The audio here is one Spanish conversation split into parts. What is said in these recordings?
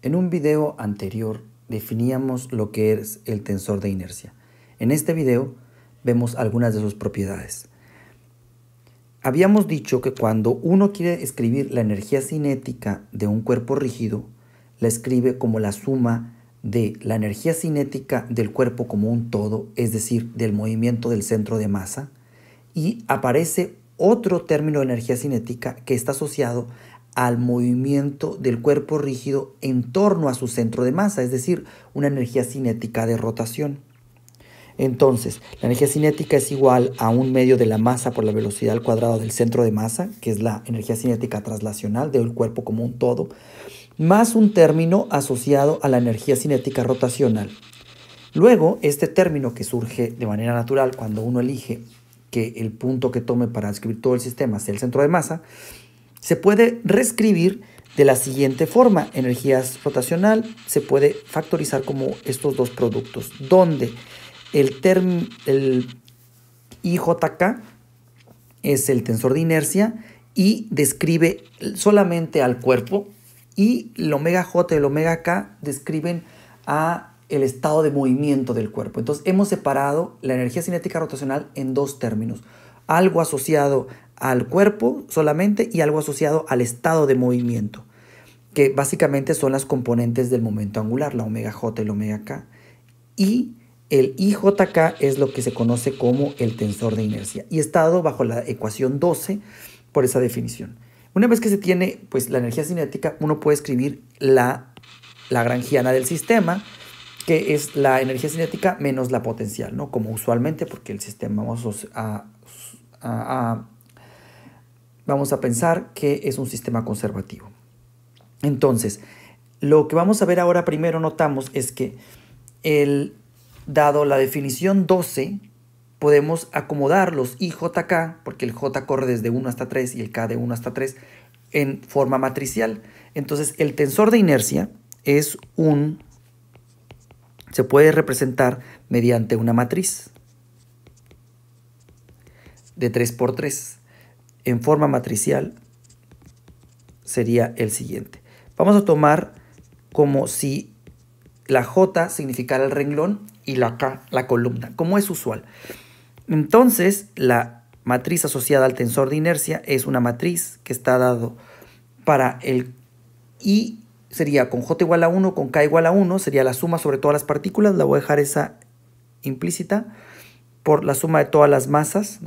En un video anterior definíamos lo que es el tensor de inercia. En este video vemos algunas de sus propiedades. Habíamos dicho que cuando uno quiere escribir la energía cinética de un cuerpo rígido, la escribe como la suma de la energía cinética del cuerpo como un todo, es decir, del movimiento del centro de masa, y aparece otro término de energía cinética que está asociado al movimiento del cuerpo rígido en torno a su centro de masa, es decir, una energía cinética de rotación. Entonces, la energía cinética es igual a un medio de la masa por la velocidad al cuadrado del centro de masa, que es la energía cinética traslacional del cuerpo como un todo, más un término asociado a la energía cinética rotacional. Luego, este término que surge de manera natural cuando uno elige que el punto que tome para describir todo el sistema sea el centro de masa, se puede reescribir de la siguiente forma. Energías rotacional se puede factorizar como estos dos productos, donde el, term, el IJK es el tensor de inercia y describe solamente al cuerpo y el omega J y el omega K describen a el estado de movimiento del cuerpo. Entonces hemos separado la energía cinética rotacional en dos términos algo asociado al cuerpo solamente y algo asociado al estado de movimiento, que básicamente son las componentes del momento angular, la omega j y la omega k. Y el IJK es lo que se conoce como el tensor de inercia y estado bajo la ecuación 12 por esa definición. Una vez que se tiene pues, la energía cinética, uno puede escribir la lagrangiana del sistema, que es la energía cinética menos la potencial, ¿no? Como usualmente, porque el sistema vamos a vamos a pensar que es un sistema conservativo. Entonces, lo que vamos a ver ahora primero notamos es que el, dado la definición 12, podemos acomodar los IJK, porque el J corre desde 1 hasta 3 y el K de 1 hasta 3, en forma matricial. Entonces, el tensor de inercia es un... se puede representar mediante una matriz de 3x3 en forma matricial sería el siguiente. Vamos a tomar como si la J significara el renglón y la K la columna, como es usual. Entonces, la matriz asociada al tensor de inercia es una matriz que está dado para el Y sería con J igual a 1, con K igual a 1, sería la suma sobre todas las partículas, la voy a dejar esa implícita, por la suma de todas las masas,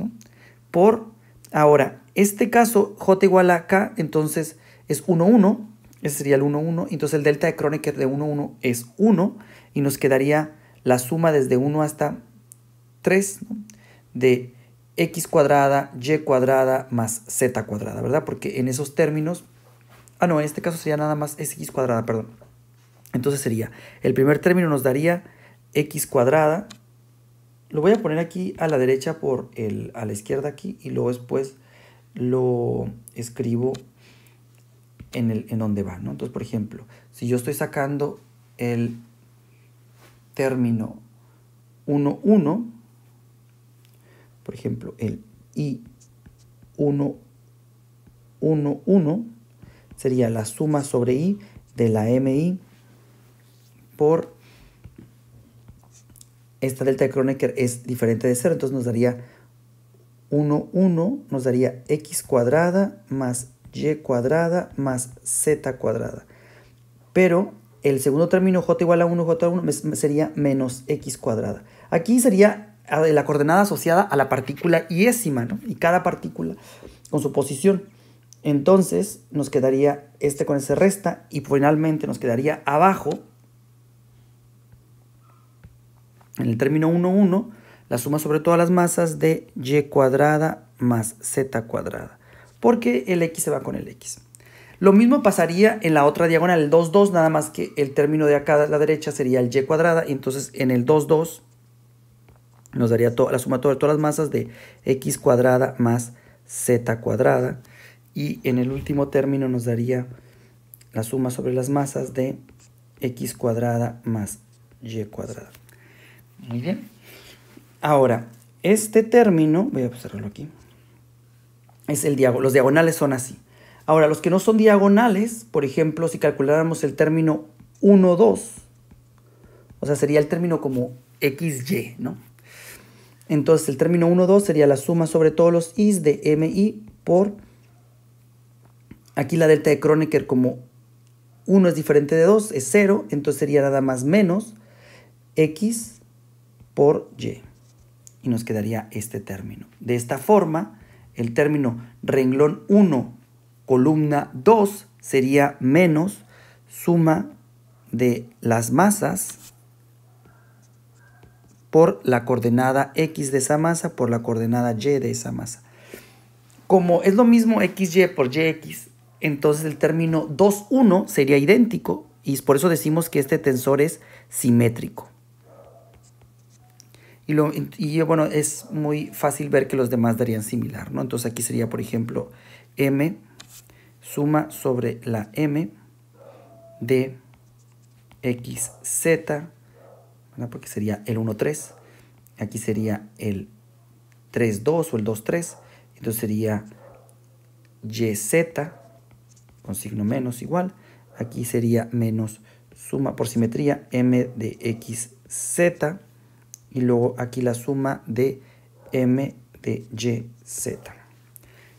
por ahora. Este caso, J igual a K, entonces es 1, 1. Ese sería el 1, 1. Entonces el delta de Kronecker de 1, 1 es 1. Y nos quedaría la suma desde 1 hasta 3 de x cuadrada, y cuadrada más z cuadrada, ¿verdad? Porque en esos términos... Ah, no, en este caso sería nada más x cuadrada, perdón. Entonces sería, el primer término nos daría x cuadrada lo voy a poner aquí a la derecha por el, a la izquierda aquí y luego después lo escribo en, el, en donde va, Entonces, por ejemplo, si yo estoy sacando el término 1-1, por ejemplo, el i 1 sería la suma sobre I de la MI por esta delta de Kronecker es diferente de 0, entonces nos daría 1, 1, nos daría x cuadrada más y cuadrada más z cuadrada. Pero el segundo término j igual a 1, j a 1 sería menos x cuadrada. Aquí sería la coordenada asociada a la partícula yésima, ¿no? Y cada partícula con su posición. Entonces nos quedaría este con ese resta y finalmente nos quedaría abajo en el término 1, 1, la suma sobre todas las masas de y cuadrada más z cuadrada, porque el x se va con el x. Lo mismo pasaría en la otra diagonal, el 2, 2, nada más que el término de acá a la derecha sería el y cuadrada, y entonces en el 2, 2 nos daría la suma de todas las masas de x cuadrada más z cuadrada, y en el último término nos daría la suma sobre las masas de x cuadrada más y cuadrada. Muy bien. Ahora, este término, voy a observarlo aquí, es el diagonal. Los diagonales son así. Ahora, los que no son diagonales, por ejemplo, si calculáramos el término 1, 2, o sea, sería el término como XY, ¿no? Entonces, el término 1, 2 sería la suma sobre todos los i's de MI por aquí la delta de Kronecker como 1 es diferente de 2, es 0, entonces sería nada más menos X por y. Y nos quedaría este término. De esta forma, el término renglón 1, columna 2 sería menos suma de las masas por la coordenada x de esa masa por la coordenada y de esa masa. Como es lo mismo xy por yx, entonces el término 2, 1 sería idéntico y por eso decimos que este tensor es simétrico. Y, bueno, es muy fácil ver que los demás darían similar, ¿no? Entonces aquí sería, por ejemplo, m suma sobre la m de xz, ¿verdad? porque sería el 1, 3. Aquí sería el 3, 2 o el 2, 3. Entonces sería yz con signo menos igual. Aquí sería menos suma por simetría m de xz y luego aquí la suma de m de z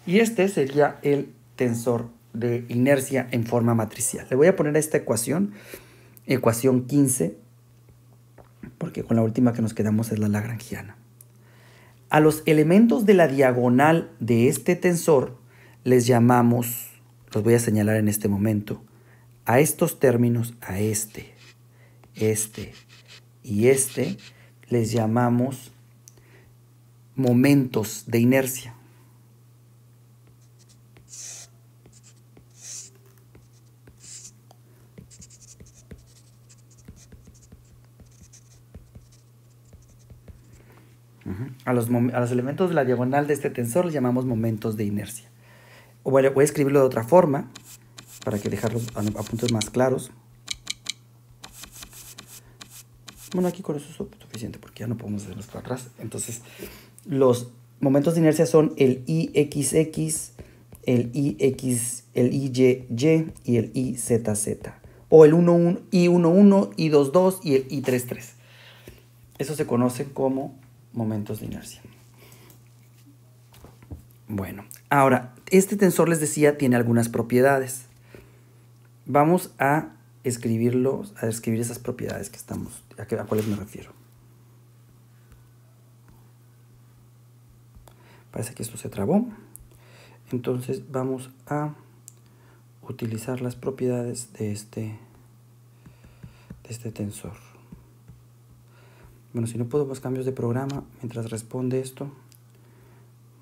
Y este sería el tensor de inercia en forma matricial. Le voy a poner a esta ecuación, ecuación 15, porque con la última que nos quedamos es la lagrangiana. A los elementos de la diagonal de este tensor les llamamos, los voy a señalar en este momento, a estos términos, a este, este y este, les llamamos momentos de inercia. A los, elementos de la diagonal de este tensor les llamamos momentos de inercia. voy a escribirlo de otra forma para que dejarlos a puntos más claros. Bueno, aquí con eso es suficiente porque ya no podemos hacernos para atrás. Entonces, los momentos de inercia son el IXX, el IX, el IYY y el IZZ. O el I11, I22 y el I33. Eso se conoce como momentos de inercia. Bueno, ahora, este tensor les decía tiene algunas propiedades. Vamos a escribirlo a escribir esas propiedades que estamos, a, que, a cuáles me refiero. Parece que esto se trabó. Entonces vamos a utilizar las propiedades de este, de este tensor. Bueno, si no puedo, más cambios de programa mientras responde esto.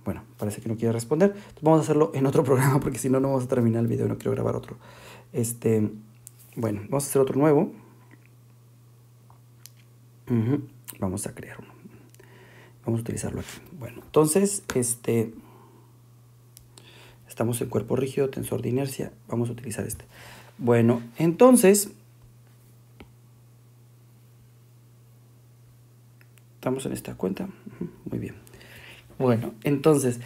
Bueno, parece que no quiere responder. vamos a hacerlo en otro programa porque si no, no vamos a terminar el video. No quiero grabar otro. Este, bueno, vamos a hacer otro nuevo. Vamos a crear uno. Vamos a utilizarlo aquí. Bueno, entonces, este... Estamos en cuerpo rígido, tensor de inercia. Vamos a utilizar este. Bueno, entonces... Estamos en esta cuenta. Muy bien. Bueno, entonces...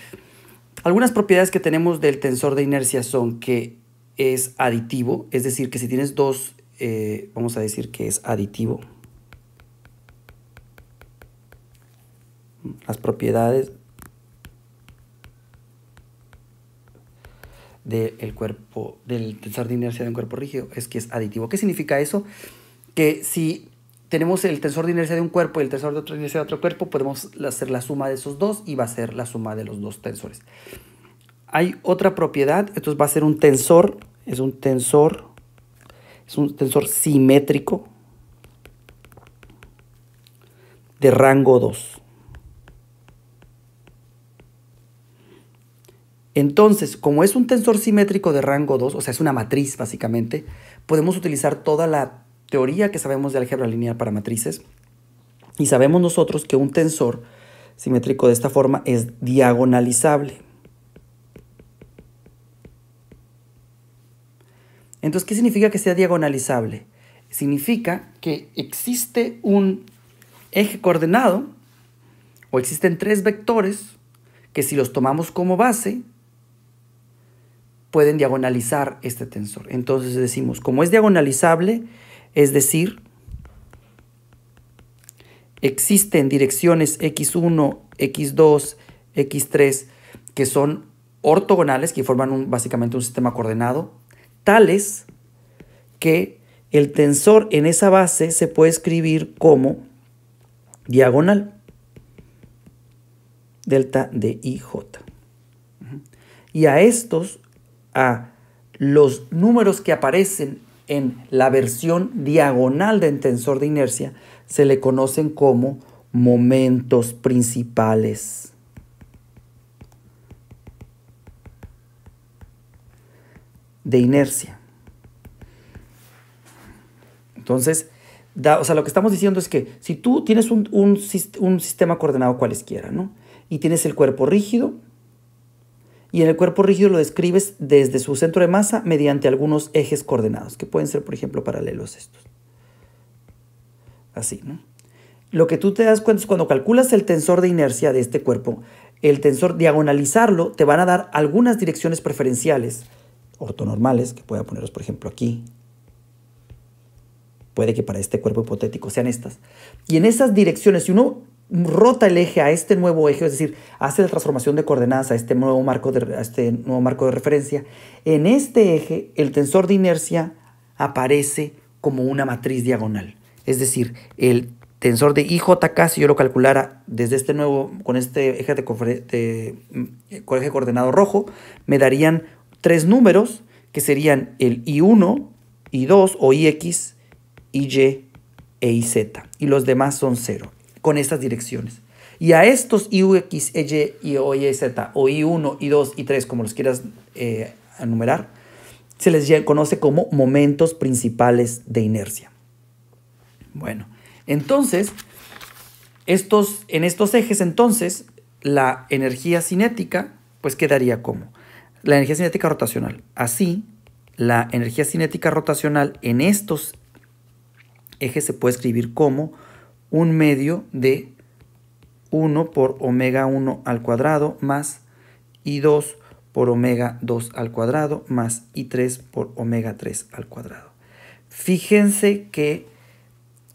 Algunas propiedades que tenemos del tensor de inercia son que es aditivo, es decir, que si tienes dos, eh, vamos a decir que es aditivo. Las propiedades del cuerpo, del tensor de inercia de un cuerpo rígido, es que es aditivo. ¿Qué significa eso? Que si tenemos el tensor de inercia de un cuerpo y el tensor de otra inercia de otro cuerpo, podemos hacer la suma de esos dos y va a ser la suma de los dos tensores. Hay otra propiedad, entonces va a ser un tensor, es un tensor, es un tensor simétrico de rango 2. Entonces, como es un tensor simétrico de rango 2, o sea, es una matriz básicamente, podemos utilizar toda la teoría que sabemos de álgebra lineal para matrices y sabemos nosotros que un tensor simétrico de esta forma es diagonalizable. Entonces, ¿qué significa que sea diagonalizable? Significa que existe un eje coordenado o existen tres vectores que si los tomamos como base pueden diagonalizar este tensor. Entonces decimos, como es diagonalizable, es decir, existen direcciones x1, x2, x3 que son ortogonales, que forman básicamente un sistema coordenado tales que el tensor en esa base se puede escribir como diagonal delta de IJ. Y a estos, a los números que aparecen en la versión diagonal del tensor de inercia, se le conocen como momentos principales. de inercia. Entonces, o sea, lo que estamos diciendo es que si tú tienes un, un sistema coordenado cualesquiera, ¿no? Y tienes el cuerpo rígido, y en el cuerpo rígido lo describes desde su centro de masa mediante algunos ejes coordenados, que pueden ser, por ejemplo, paralelos estos. Así, ¿no? Lo que tú te das cuenta es cuando calculas el tensor de inercia de este cuerpo, el tensor diagonalizarlo te van a dar algunas direcciones preferenciales ortonormales, que pueda ponerlos, por ejemplo, aquí. Puede que para este cuerpo hipotético sean estas. Y en esas direcciones, si uno rota el eje a este nuevo eje, es decir, hace la transformación de coordenadas a este nuevo marco de, este nuevo marco de referencia, en este eje el tensor de inercia aparece como una matriz diagonal. Es decir, el tensor de IJK, si yo lo calculara desde este nuevo, con este eje de, de mm, eje coordenado rojo, me darían tres números que serían el I1, I2 o IX, y e IZ. Y los demás son cero, con estas direcciones. Y a estos Ix, EY, y o Z, o I1, I2, I3, como los quieras eh, enumerar, se les conoce como momentos principales de inercia. Bueno, entonces, estos, en estos ejes entonces, la energía cinética, pues quedaría como la energía cinética rotacional. Así, la energía cinética rotacional en estos ejes se puede escribir como un medio de 1 por omega 1 al cuadrado más I2 por omega 2 al cuadrado más I3 por omega 3 al cuadrado. Fíjense que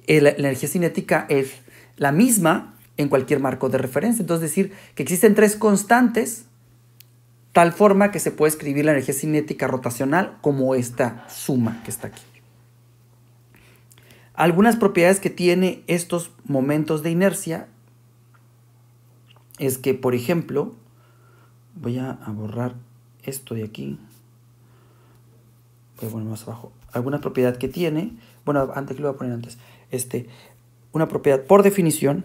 eh, la energía cinética es la misma en cualquier marco de referencia. Entonces decir que existen tres constantes Tal forma que se puede escribir la energía cinética rotacional como esta suma que está aquí. Algunas propiedades que tiene estos momentos de inercia es que, por ejemplo, voy a borrar esto de aquí. Voy más abajo. Alguna propiedad que tiene, bueno, antes que lo voy a poner antes. Este, una propiedad por definición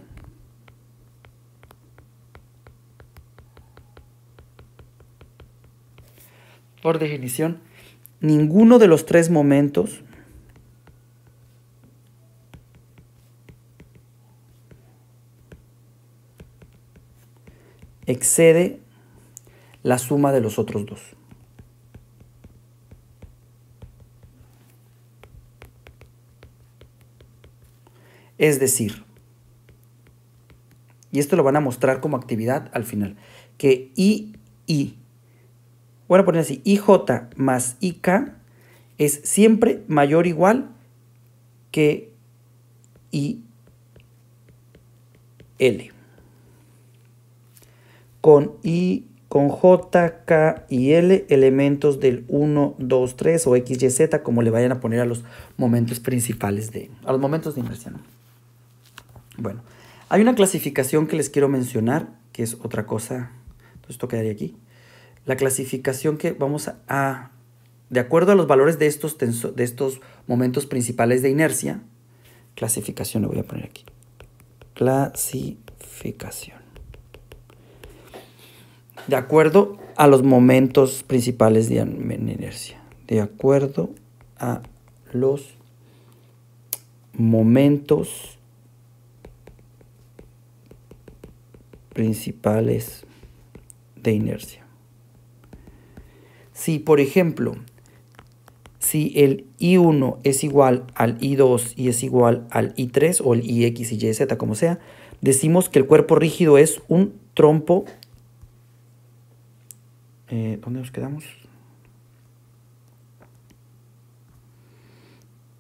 por definición, ninguno de los tres momentos excede la suma de los otros dos. Es decir, y esto lo van a mostrar como actividad al final, que I, I voy a poner así, IJ más IK es siempre mayor o igual que IL. Con I, con J, K y L, elementos del 1, 2, 3 o X, Y, Z, como le vayan a poner a los momentos principales de, a los momentos de inversión. Bueno, hay una clasificación que les quiero mencionar, que es otra cosa, entonces esto quedaría aquí la clasificación que vamos a, de acuerdo a los valores de estos, de estos momentos principales de inercia, clasificación le voy a poner aquí. Clasificación. De acuerdo a los momentos principales de inercia. De acuerdo a los momentos principales de inercia. Si, por ejemplo, si el I1 es igual al I2 y es igual al I3 o el IX y YZ, como sea, decimos que el cuerpo rígido es un trompo. Eh, ¿Dónde nos quedamos?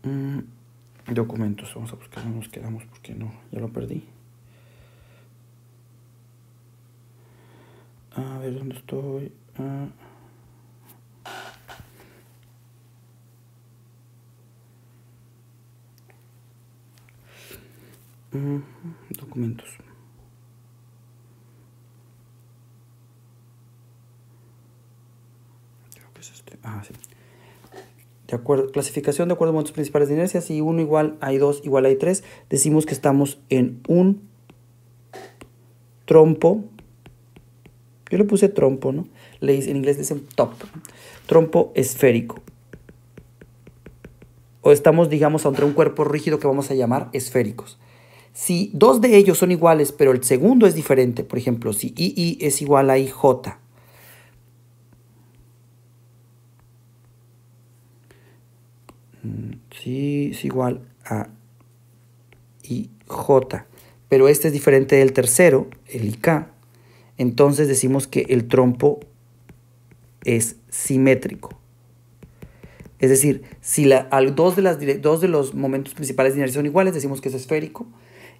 Mm, documentos, vamos a buscar nos quedamos porque no, ya lo perdí. A ver, ¿dónde estoy? Ah. Documentos. Este. Ah, de acuerdo, clasificación de acuerdo a momentos principales de inercia. Si 1 igual hay 2 igual hay 3, decimos que estamos en un trompo. Yo le puse trompo, ¿no? Le, en inglés dicen top. Trompo esférico. O estamos, digamos, ante un cuerpo rígido que vamos a llamar esféricos. Si dos de ellos son iguales, pero el segundo es diferente, por ejemplo, si II es igual a IJ, mm, si es igual a IJ, pero este es diferente del tercero, el IK, entonces decimos que el trompo es simétrico. Es decir, si dos, de dos de los momentos principales de inercia son iguales, decimos que es esférico.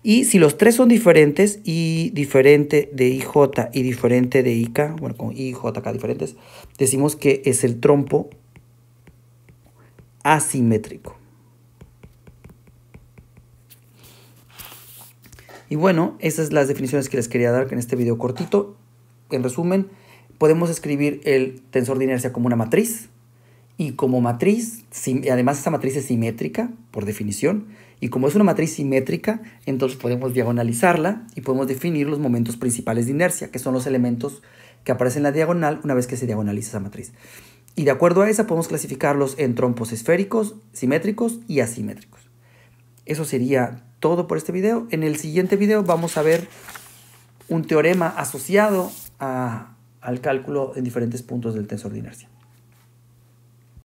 Y si los tres son diferentes, y diferente de IJ y diferente de IK, bueno, con ijk diferentes, decimos que es el trompo asimétrico. Y bueno, esas son las definiciones que les quería dar en este video cortito. En resumen, podemos escribir el tensor de inercia como una matriz, y como matriz, además esa matriz es simétrica, por definición, y como es una matriz simétrica, entonces podemos diagonalizarla y podemos definir los momentos principales de inercia, que son los elementos que aparecen en la diagonal una vez que se diagonaliza esa matriz. Y de acuerdo a esa podemos clasificarlos en trompos esféricos, simétricos y asimétricos. Eso sería todo por este video. En el siguiente video vamos a ver un teorema asociado al cálculo en diferentes puntos del tensor de inercia.